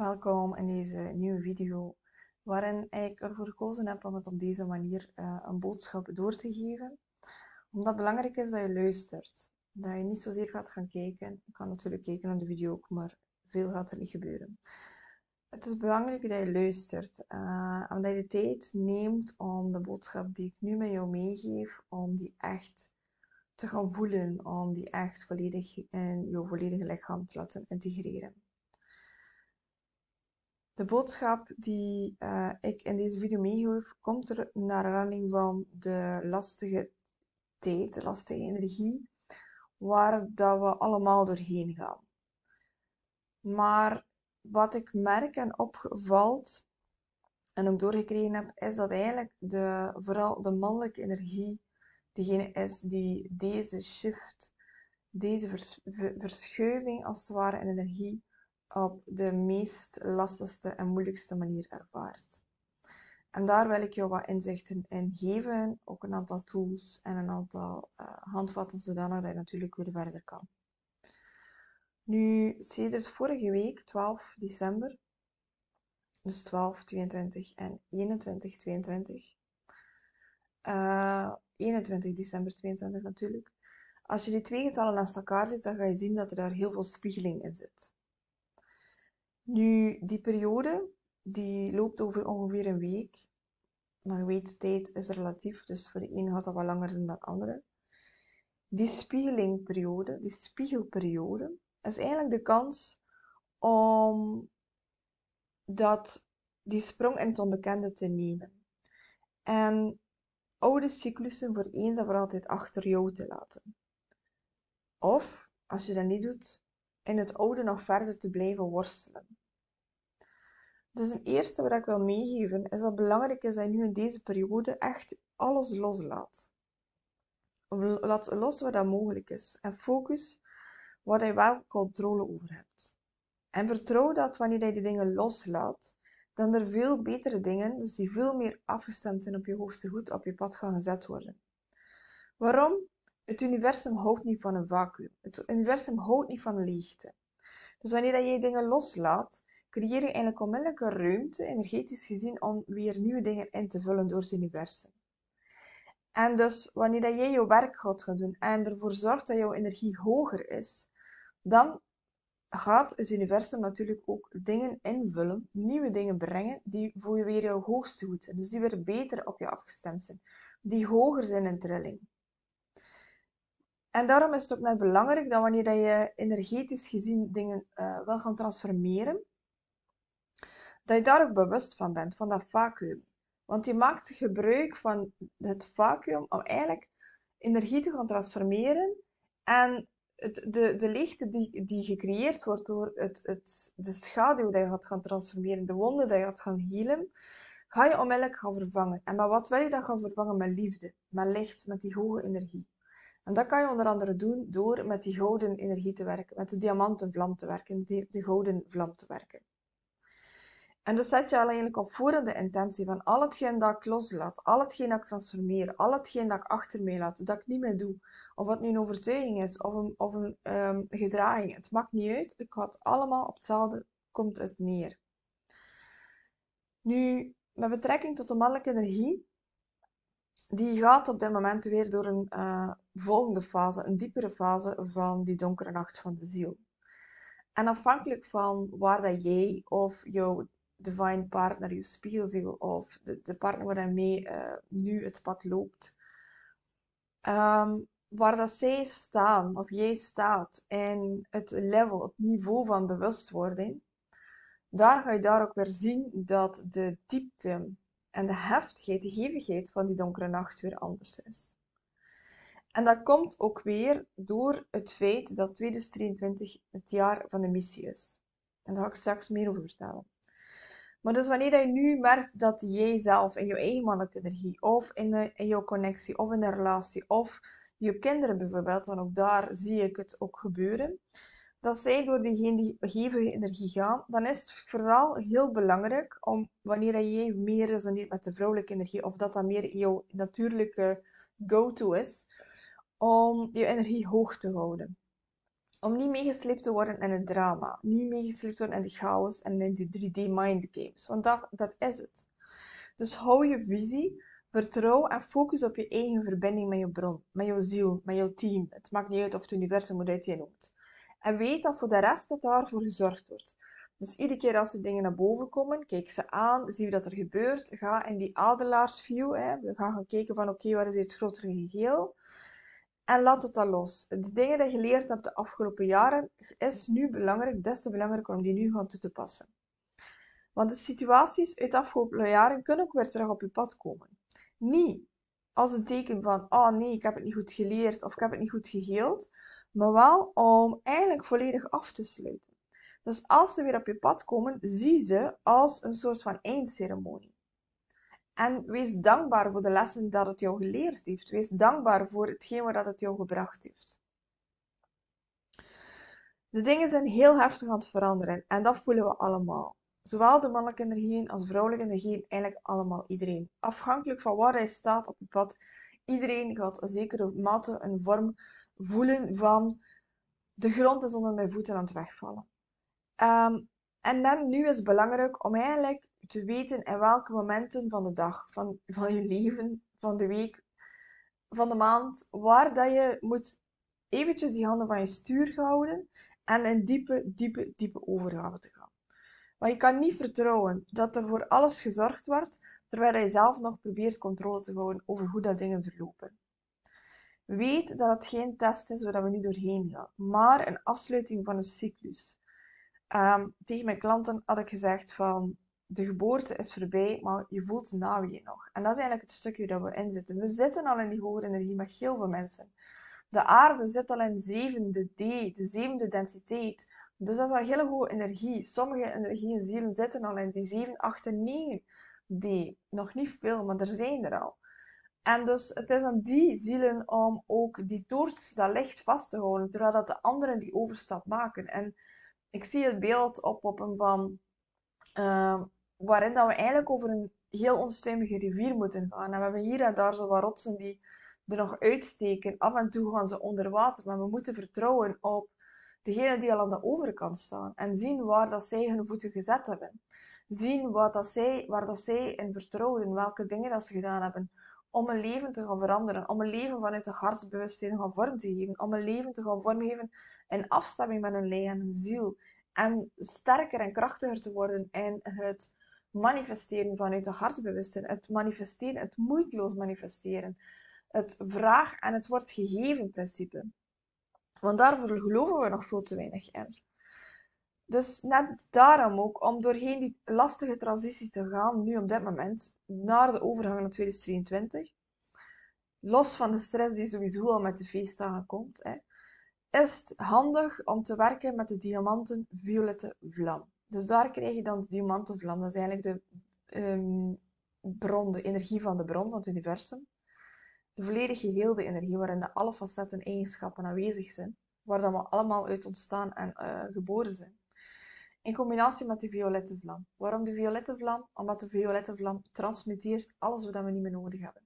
Welkom in deze nieuwe video, waarin ik ervoor gekozen heb om het op deze manier eh, een boodschap door te geven. Omdat het belangrijk is dat je luistert, dat je niet zozeer gaat gaan kijken. Je kan natuurlijk kijken naar de video ook, maar veel gaat er niet gebeuren. Het is belangrijk dat je luistert uh, en dat je de tijd neemt om de boodschap die ik nu met jou meegeef, om die echt te gaan voelen, om die echt volledig in jouw volledige lichaam te laten integreren. De boodschap die eh, ik in deze video meegeef, komt er naar aanleiding van de lastige tijd, de lastige energie, waar dat we allemaal doorheen gaan. Maar wat ik merk en opvalt, en ook doorgekregen heb, is dat eigenlijk de, vooral de mannelijke energie degene is die deze shift, deze verschuiving als het ware in energie op de meest lastigste en moeilijkste manier ervaart. En daar wil ik jou wat inzichten in geven, ook een aantal tools en een aantal eh, handvatten, zodanig dat je natuurlijk weer verder kan. Nu, sinds vorige week, 12 december, dus 12, 22 en 21, 22, uh, 21 december 22 natuurlijk, als je die twee getallen naast elkaar zet, dan ga je zien dat er daar heel veel spiegeling in zit. Nu, die periode die loopt over ongeveer een week. Maar je weet, tijd is relatief, dus voor de ene gaat dat wat langer dan de andere. Die spiegelingperiode, die spiegelperiode, is eigenlijk de kans om dat, die sprong in het onbekende te nemen. En oude cyclussen voor eens en voor altijd achter jou te laten. Of, als je dat niet doet, in het oude nog verder te blijven worstelen. Dus een eerste wat ik wil meegeven is dat het belangrijk is dat je nu in deze periode echt alles loslaat. Laat los waar dat mogelijk is en focus waar je wel controle over hebt. En vertrouw dat wanneer je die dingen loslaat, dan er veel betere dingen, dus die veel meer afgestemd zijn op je hoogste goed, op je pad gaan gezet worden. Waarom? Het universum houdt niet van een vacuüm. Het universum houdt niet van leegte. Dus wanneer dat dingen loslaat, creëer je eigenlijk onmiddellijk een ruimte, energetisch gezien, om weer nieuwe dingen in te vullen door het universum. En dus wanneer dat jij je werk gaat gaan doen en ervoor zorgt dat jouw energie hoger is, dan gaat het universum natuurlijk ook dingen invullen, nieuwe dingen brengen, die voor je weer jouw hoogste goed zijn. Dus die weer beter op je afgestemd zijn, die hoger zijn in trilling. En daarom is het ook net belangrijk dat wanneer dat je energetisch gezien dingen uh, wil gaan transformeren, dat je daar ook bewust van bent, van dat vacuüm. Want je maakt gebruik van het vacuüm om eigenlijk energie te gaan transformeren en het, de, de die, die gecreëerd wordt door het, het, de schaduw die je gaat gaan transformeren, de wonden die je gaat gaan healen, ga je onmiddellijk gaan vervangen. En maar wat wil je dan gaan vervangen? Met liefde, met licht, met die hoge energie. En dat kan je onder andere doen door met die gouden energie te werken, met de diamantenvlam te werken, die de gouden vlam te werken. En dus zet je alleen de opvoerende intentie van al hetgeen dat ik loslaat, al hetgeen dat ik transformeer, al hetgeen dat ik achter mij laat, dat ik niet meer doe. Of wat nu een overtuiging is of een, of een ehm, gedraging. Het maakt niet uit. Ik ga allemaal op hetzelfde, komt het neer. Nu, met betrekking tot de mannelijke energie, die gaat op dit moment weer door een eh, volgende fase, een diepere fase van die donkere nacht van de ziel. En afhankelijk van waar dat jij of jouw divine partner, je spiegelziel of de, de partner waarmee uh, eh, nu het pad loopt. Ehm, waar dat zij staan, of jij staat, in het level, het niveau van bewustwording, daar ga je daar ook weer zien dat de diepte en de heftigheid, de hevigheid van die donkere nacht weer anders is. En dat komt ook weer door het feit dat 2023 het jaar van de missie is. En daar ga ik straks meer over vertellen. Maar dus wanneer je nu merkt dat jij zelf in je eigen mannelijke energie, of in, de, in jouw connectie, of in de relatie, of je kinderen bijvoorbeeld, want ook daar zie ik het ook gebeuren, dat zij door die gevige energie gaan, dan is het vooral heel belangrijk om wanneer jij meer resoneert met de vrouwelijke energie, of dat dat meer jouw natuurlijke go-to is, om je energie hoog te houden. Om niet meegesleept te worden in het drama. Niet meegesleept worden in de chaos en in die 3D mind games. Want dat, dat is het. Dus hou je visie, vertrouw en focus op je eigen verbinding met je bron, met jouw ziel, met jouw team. Het maakt niet uit of het universum moet noemt. En weet dat voor de rest dat daarvoor gezorgd wordt. Dus iedere keer als er dingen naar boven komen, kijk ze aan, zie wat er gebeurt. Ga in die adelaarsview, hè. we gaan kijken van oké, wat is hier het grotere geheel? En laat het dan los. De dingen die je geleerd hebt de afgelopen jaren is nu belangrijk, des te belangrijker om die nu gewoon toe te passen. Want de situaties uit de afgelopen jaren kunnen ook weer terug op je pad komen. Niet als een teken van, oh nee, ik heb het niet goed geleerd of ik heb het niet goed geheeld, maar wel om eigenlijk volledig af te sluiten. Dus als ze weer op je pad komen, zie ze als een soort van eindceremonie. En wees dankbaar voor de lessen dat het jou geleerd heeft. Wees dankbaar voor hetgeen waar dat het jou gebracht heeft. De dingen zijn heel heftig aan het veranderen en dat voelen we allemaal. Zowel de mannelijke energieën als vrouwelijke energieën, eigenlijk allemaal iedereen. Afhankelijk van waar hij staat op het pad, iedereen gaat een zekere mate een vorm voelen van de grond is onder mijn voeten aan het wegvallen. Ehm, en dan, nu is het belangrijk om eigenlijk te weten in welke momenten van de dag, van, van je leven, van de week, van de maand, waar dat je moet eventjes die handen van je stuur houden en in diepe, diepe, diepe overgave te gaan. Want je kan niet vertrouwen dat er voor alles gezorgd wordt, terwijl je zelf nog probeert controle te houden over hoe dat dingen verlopen. Weet dat het geen test is waar we nu doorheen gaan, maar een afsluiting van een cyclus. Ehm, tegen mijn klanten had ik gezegd van de geboorte is voorbij, maar je voelt de nou je nog. En dat is eigenlijk het stukje dat we in zitten. We zitten al in die hoge energie met heel veel mensen. De aarde zit al in zevende D, de zevende densiteit. Dus dat is al hele hoge energie. Sommige energieën, zielen zitten al in die 7, 8 en 9 D. Nog niet veel, maar er zijn er al. En dus het is aan die zielen om ook die toorts, dat licht vast te houden, terwijl dat de anderen die overstap maken. En ik zie het beeld oppoppen van ehm, waarin dat we eigenlijk over een heel onstuimige rivier moeten gaan. En we hebben hier en daar zo wat rotsen die er nog uitsteken. Af en toe gaan ze onder water, maar we moeten vertrouwen op degenen die al aan de overkant staan en zien waar dat zij hun voeten gezet hebben. Zien wat dat zij, waar dat zij in vertrouwen, welke dingen dat ze gedaan hebben om een leven te gaan veranderen, om mijn leven vanuit het hartsbewustzijn gaan vorm te geven, om mijn leven te gaan vormgeven in afstemming met een lijn en een ziel. En sterker en krachtiger te worden in het manifesteren vanuit de hartsbewustzijn, het manifesteren, het moeiteloos manifesteren, het vraag en het wordt gegeven principe. Want daarvoor geloven we nog veel te weinig in. Dus net daarom ook, om doorheen die lastige transitie te gaan, nu op dit moment, naar de overgang naar 2023, los van de stress die sowieso al met de feestdagen komt, hè, is het handig om te werken met de diamanten violette vlam. Dus daar krijg je dan de diamanten vlam, dat is eigenlijk de ehm, bron, de energie van de bron van het universum. De volledig geheelde energie waarin de alle facetten eigenschappen aanwezig zijn, waar dan we allemaal uit ontstaan en eh, geboren zijn in combinatie met de violette vlam. Waarom de violette vlam? Omdat de violette vlam transmuteert alles wat we niet meer nodig hebben.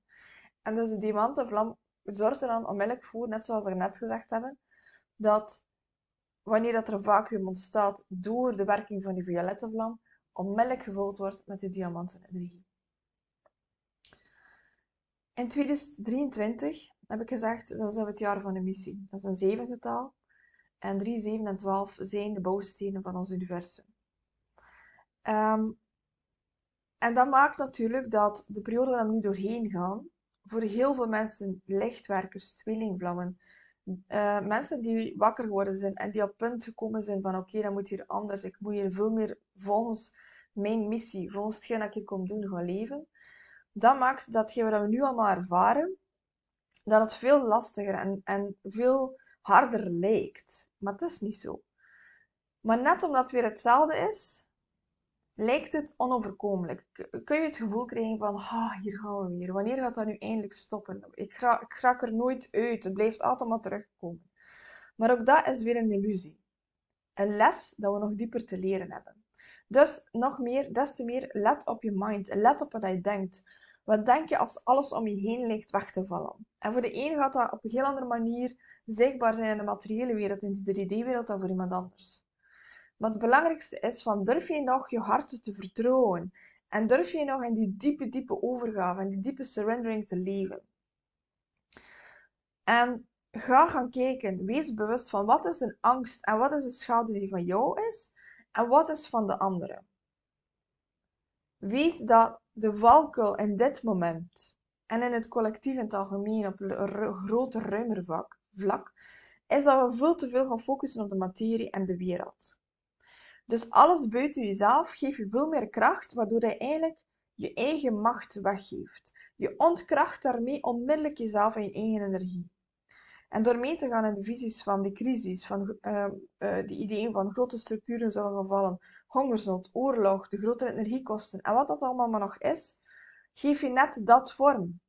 En dus de diamantenvlam zorgt er dan onmiddellijk voor, net zoals we net gezegd hebben, dat wanneer dat er een vacuüm ontstaat door de werking van die violette vlam, onmiddellijk gevuld wordt met de diamantenenergie. In 2023 heb ik gezegd, dat is het jaar van de missie. Dat is een zevengetal. En 3, 7 en 12 zijn de bouwstenen van ons universum. Ehm, en dat maakt natuurlijk dat de periode waar we nu doorheen gaan, voor heel veel mensen lichtwerkers, tweelingvlammen, eh, mensen die wakker geworden zijn en die op punt gekomen zijn van oké, okay, dat moet hier anders, ik moet hier veel meer volgens mijn missie, volgens hetgeen dat ik kom doen, gaan leven. Dat maakt datgene wat we nu allemaal ervaren, dat het veel lastiger en, en veel harder lijkt. Maar het is niet zo. Maar net omdat het weer hetzelfde is, lijkt het onoverkomelijk. Kun je het gevoel krijgen van, ah, hier gaan we weer. Wanneer gaat dat nu eindelijk stoppen? Ik ga, er nooit uit. Het blijft altijd maar terugkomen. Maar ook dat is weer een illusie. Een les dat we nog dieper te leren hebben. Dus nog meer, des te meer, let op je mind. Let op wat je denkt. Wat denk je als alles om je heen lijkt weg te vallen? En voor de ene gaat dat op een heel andere manier zichtbaar zijn in de materiële wereld, in de 3D-wereld, dan voor iemand anders. Maar het belangrijkste is durf je nog je hart te vertrouwen? En durf je nog in die diepe, diepe overgave en die diepe surrendering te leven? En ga gaan kijken, wees bewust van wat is een angst en wat is een schaduw die van jou is en wat is van de anderen. Weet dat de valkuil in dit moment en in het collectief in het algemeen op een grote ruimer vak vlak, is dat we veel te veel gaan focussen op de materie en de wereld. Dus alles buiten jezelf geeft je veel meer kracht, waardoor je eigenlijk je eigen macht weggeeft. Je ontkracht daarmee onmiddellijk jezelf en je eigen energie. En door mee te gaan in de visies van de crisis, van ehm, eh, de ideeën van grote structuren zullen gevallen, hongersnood, oorlog, de grote energiekosten en wat dat allemaal maar nog is, geef je net dat vorm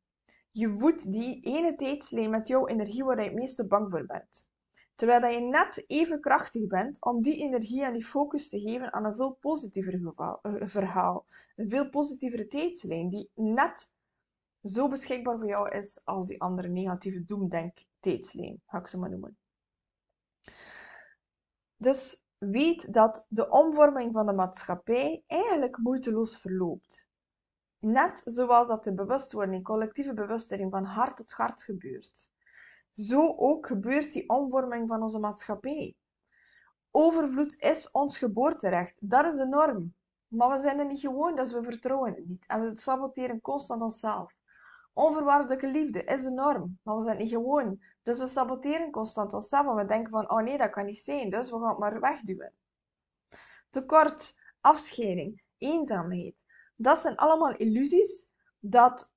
je woedt die ene tijdslijn met jouw energie waar je het meeste bang voor bent. Terwijl dat je net even krachtig bent om die energie en die focus te geven aan een veel positiever geval, eh, eh, verhaal. Een veel positievere tijdslijn die net zo beschikbaar voor jou is als die andere negatieve doemdenk-tijdslijn. Ga ik ze maar noemen. Dus weet dat de omvorming van de maatschappij eigenlijk moeiteloos verloopt. Net zoals dat de bewustwording, collectieve bewustwording van hart tot hart gebeurt. Zo ook gebeurt die omvorming van onze maatschappij. Overvloed is ons geboorterecht. Dat is de norm. Maar we zijn er niet gewoon, dus we vertrouwen het niet. En we saboteren constant onszelf. Onverwaardelijke liefde is de norm, maar we zijn het niet gewoon. Dus we saboteren constant onszelf en we denken van, oh nee, dat kan niet zijn, dus we gaan het maar wegduwen. Tekort, afscheiding, eenzaamheid, dat zijn allemaal illusies dat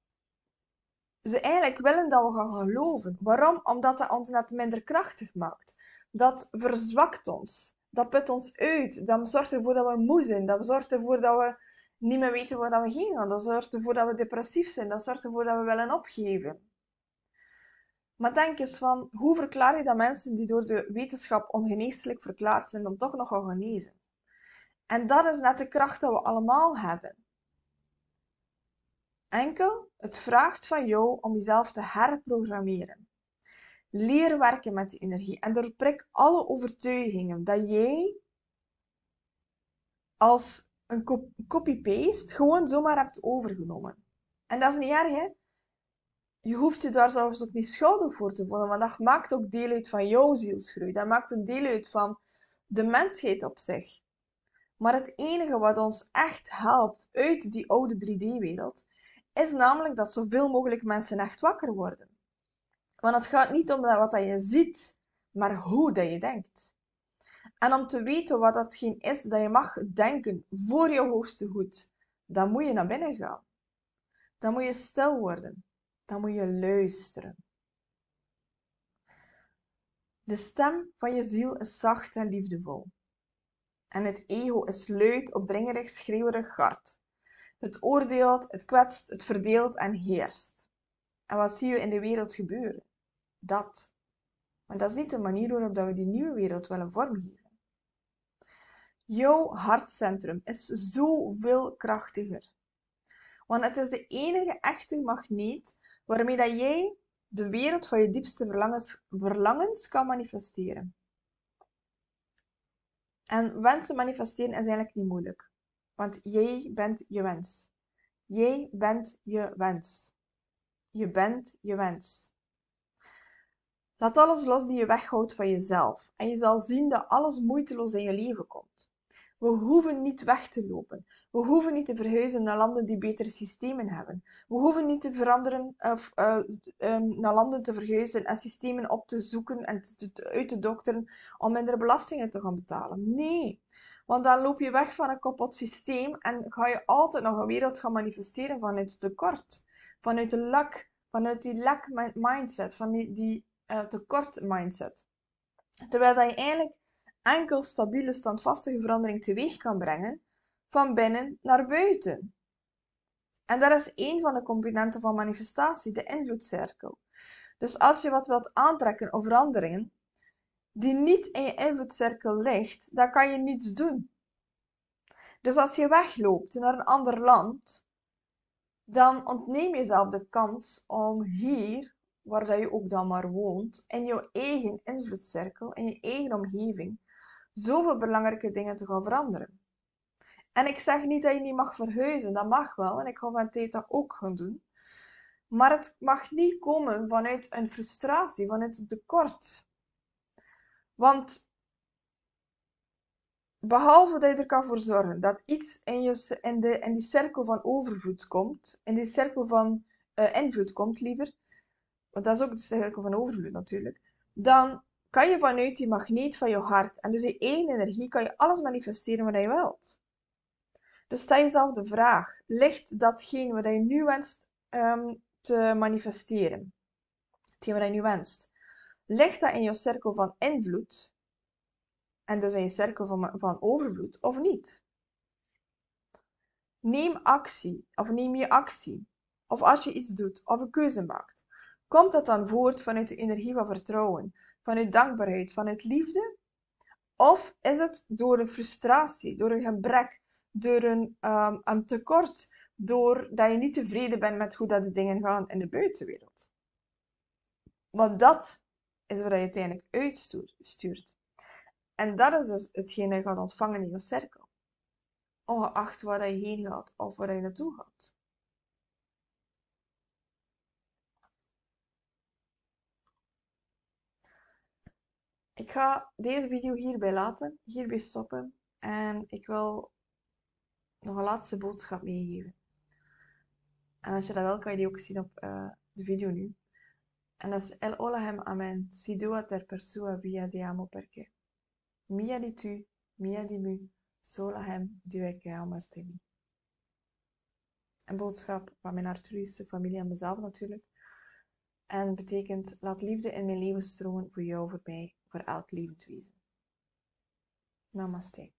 ze eigenlijk willen dat we gaan geloven. Waarom? Omdat dat ons net minder krachtig maakt. Dat verzwakt ons. Dat put ons uit. Dat zorgt ervoor dat we moe zijn. Dat zorgt ervoor dat we niet meer weten waar we heen gaan. Dat zorgt ervoor dat we depressief zijn. Dat zorgt ervoor dat we willen opgeven. Maar denk eens van, hoe verklaar je dat mensen die door de wetenschap ongeneeslijk verklaard zijn, dan toch nog gaan genezen? En dat is net de kracht dat we allemaal hebben. Enkel, het vraagt van jou om jezelf te herprogrammeren. Leer werken met die energie en doorprik alle overtuigingen dat jij als een copy-paste gewoon zomaar hebt overgenomen. En dat is niet erg, hè? Je hoeft je daar zelfs ook niet schuldig voor te voelen, want dat maakt ook deel uit van jouw zielsgroei. Dat maakt een deel uit van de mensheid op zich. Maar het enige wat ons echt helpt uit die oude 3D-wereld, is namelijk dat zoveel mogelijk mensen echt wakker worden. Want het gaat niet om wat je ziet, maar hoe dat je denkt. En om te weten wat datgene is dat je mag denken voor je hoogste goed, dan moet je naar binnen gaan. Dan moet je stil worden. Dan moet je luisteren. De stem van je ziel is zacht en liefdevol. En het ego is luid, opdringerig, schreeuwerig, hard. Het oordeelt, het kwetst, het verdeelt en heerst. En wat zien we in de wereld gebeuren? Dat. Maar dat is niet de manier waarop we die nieuwe wereld willen vormgeven. Jouw hartcentrum is zoveel krachtiger. Want het is de enige echte magneet waarmee dat jij de wereld van je diepste verlangens, verlangens kan manifesteren. En wensen manifesteren is eigenlijk niet moeilijk. Want jij bent je wens. Jij bent je wens. Je bent je wens. Laat alles los die je weghoudt van jezelf en je zal zien dat alles moeiteloos in je leven komt. We hoeven niet weg te lopen. We hoeven niet te verhuizen naar landen die betere systemen hebben. We hoeven niet te veranderen of eh, ehm, naar landen te verhuizen en systemen op te zoeken en uit te dokteren om minder belastingen te gaan betalen. Nee, want dan loop je weg van een kapot systeem en ga je altijd nog een wereld gaan manifesteren vanuit tekort. Vanuit de lak, vanuit die lak mindset, van die, eh, tekort mindset. Terwijl dat je eigenlijk enkel stabiele, standvastige verandering teweeg kan brengen van binnen naar buiten. En dat is één van de componenten van manifestatie, de invloedcirkel. Dus als je wat wilt aantrekken of veranderingen, die niet in je invloedcirkel ligt, daar kan je niets doen. Dus als je wegloopt naar een ander land, dan ontneem jezelf de kans om hier, waar dat je ook dan maar woont, in je eigen invloedcirkel, in je eigen omgeving, zoveel belangrijke dingen te gaan veranderen. En ik zeg niet dat je niet mag verhuizen, dat mag wel, en ik ga van tijd dat ook gaan doen. Maar het mag niet komen vanuit een frustratie, vanuit een tekort. Want behalve dat je er kan voor zorgen dat iets in, je, in, de, in die cirkel van overvloed komt, in die cirkel van uh, invloed komt liever, want dat is ook de cirkel van overvloed natuurlijk, dan kan je vanuit die magneet van je hart en dus die één energie, kan je alles manifesteren wat je wilt. Dus stel jezelf de vraag, ligt datgene wat je nu wenst ehm, te manifesteren? Hetgeen wat je nu wenst. Ligt dat in je cirkel van invloed en dus in je cirkel van, van overvloed of niet? Neem actie of neem je actie. Of als je iets doet of een keuze maakt. Komt dat dan voort vanuit de energie van vertrouwen, vanuit dankbaarheid, vanuit liefde? Of is het door een frustratie, door een gebrek, door een, um, een tekort, doordat je niet tevreden bent met hoe dat de dingen gaan in de buitenwereld? Want dat is wat je uiteindelijk uitstuurt. En dat is dus hetgeen dat je gaat ontvangen in je cirkel. Ongeacht waar je heen gaat of waar je naartoe gaat. Ik ga deze video hierbij laten, hierbij stoppen. En ik wil nog een laatste boodschap meegeven. En als je dat wil, kan je die ook zien op eh, de video nu als el Olahem amen, si Doa ter persua via amo perché. Mia di tu, mia di mu, solahem hem che amartemi. Een boodschap van mijn Arthurische familie en mezelf natuurlijk. En betekent, laat liefde in mijn leven stromen voor jou, voor mij, voor elk levend wezen. Namaste.